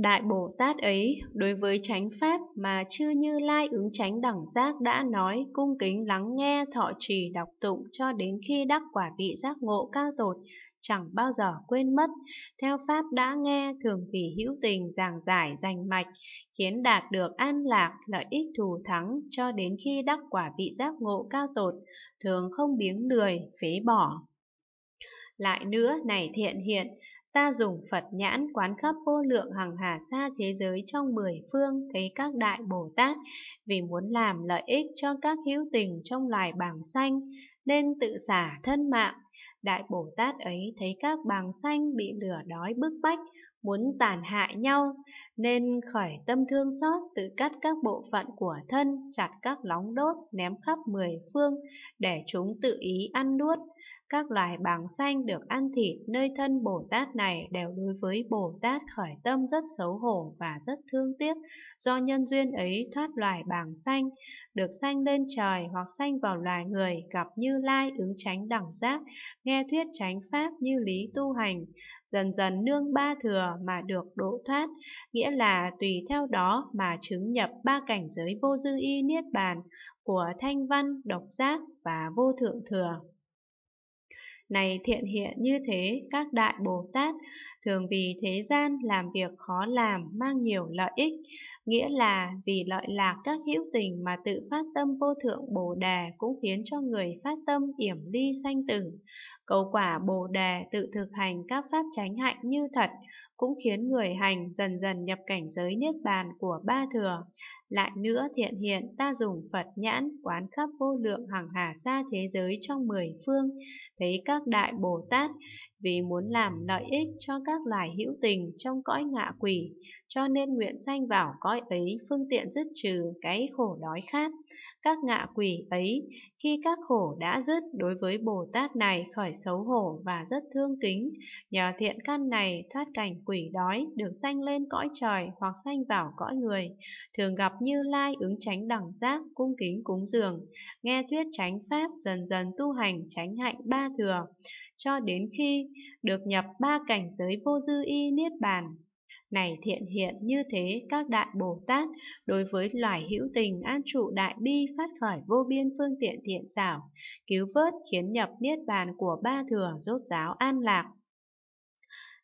Đại Bồ Tát ấy, đối với chánh pháp mà chư Như Lai ứng chánh đẳng giác đã nói, cung kính lắng nghe, thọ trì, đọc tụng cho đến khi đắc quả vị giác ngộ cao tột, chẳng bao giờ quên mất. Theo pháp đã nghe, thường vì hữu tình giảng giải rành mạch, khiến đạt được an lạc, lợi ích thù thắng cho đến khi đắc quả vị giác ngộ cao tột, thường không biếng lười, phế bỏ. Lại nữa này thiện hiện, Ta dùng Phật nhãn quán khắp vô lượng hằng hà xa thế giới trong mười phương thấy các đại Bồ Tát vì muốn làm lợi ích cho các hữu tình trong loài bàng xanh nên tự xả thân mạng. Đại Bồ Tát ấy thấy các bàng xanh bị lửa đói bức bách, muốn tàn hại nhau, nên khởi tâm thương xót tự cắt các bộ phận của thân, chặt các lóng đốt, ném khắp mười phương, để chúng tự ý ăn nuốt. Các loài bàng xanh được ăn thịt nơi thân Bồ Tát này này đều đối với Bồ Tát khởi tâm rất xấu hổ và rất thương tiếc do nhân duyên ấy thoát loài bàng sanh, được sanh lên trời hoặc sanh vào loài người, gặp Như Lai ứng tránh đẳng giác, nghe thuyết tránh pháp như lý tu hành, dần dần nương ba thừa mà được độ thoát, nghĩa là tùy theo đó mà chứng nhập ba cảnh giới vô dư y niết bàn của thanh văn, độc giác và vô thượng thừa này thiện hiện như thế các đại bồ tát thường vì thế gian làm việc khó làm mang nhiều lợi ích, nghĩa là vì lợi lạc các hữu tình mà tự phát tâm vô thượng Bồ đề cũng khiến cho người phát tâm yểm ly sanh tử. Cầu quả Bồ đề tự thực hành các pháp chánh hạnh như thật cũng khiến người hành dần dần nhập cảnh giới niết bàn của ba thừa. Lại nữa thiện hiện ta dùng Phật nhãn quán khắp vô lượng hằng hà xa thế giới trong mười phương, thấy các đại Bồ Tát vì muốn làm lợi ích cho các các loài hữu tình trong cõi ngạ quỷ, cho nên nguyện sanh vào cõi ấy phương tiện dứt trừ cái khổ đói khát. Các ngạ quỷ ấy, khi các khổ đã dứt đối với Bồ Tát này khỏi xấu hổ và rất thương kính, nhờ thiện căn này thoát cảnh quỷ đói, được sanh lên cõi trời hoặc sanh vào cõi người, thường gặp Như Lai ứng tránh đẳng giác, cung kính cúng dường, nghe thuyết tránh pháp dần dần tu hành tránh hạnh ba thừa, cho đến khi được nhập ba cảnh giới vô dư y niết bàn. Này thiện hiện như thế các đại Bồ Tát đối với loài hữu tình an trụ đại bi phát khởi vô biên phương tiện thiện xảo, cứu vớt khiến nhập niết bàn của ba thừa rốt giáo an lạc.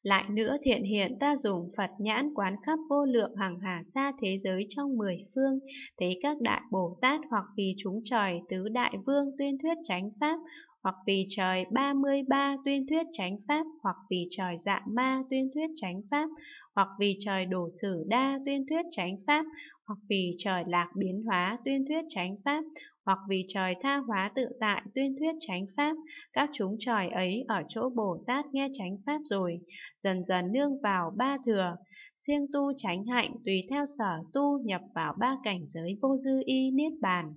Lại nữa thiện hiện ta dùng Phật nhãn quán khắp vô lượng hàng hà xa thế giới trong mười phương, thế các đại Bồ Tát hoặc vì chúng trời tứ đại vương tuyên thuyết chánh pháp, hoặc vì trời 33 tuyên thuyết chánh pháp, hoặc vì trời dạ ma tuyên thuyết chánh pháp, hoặc vì trời đổ sử đa tuyên thuyết chánh pháp, hoặc vì trời lạc biến hóa tuyên thuyết chánh pháp, hoặc vì trời tha hóa tự tại tuyên thuyết chánh pháp, các chúng trời ấy ở chỗ Bồ Tát nghe chánh pháp rồi, dần dần nương vào ba thừa, siêng tu chánh hạnh tùy theo sở tu nhập vào ba cảnh giới vô dư y niết bàn.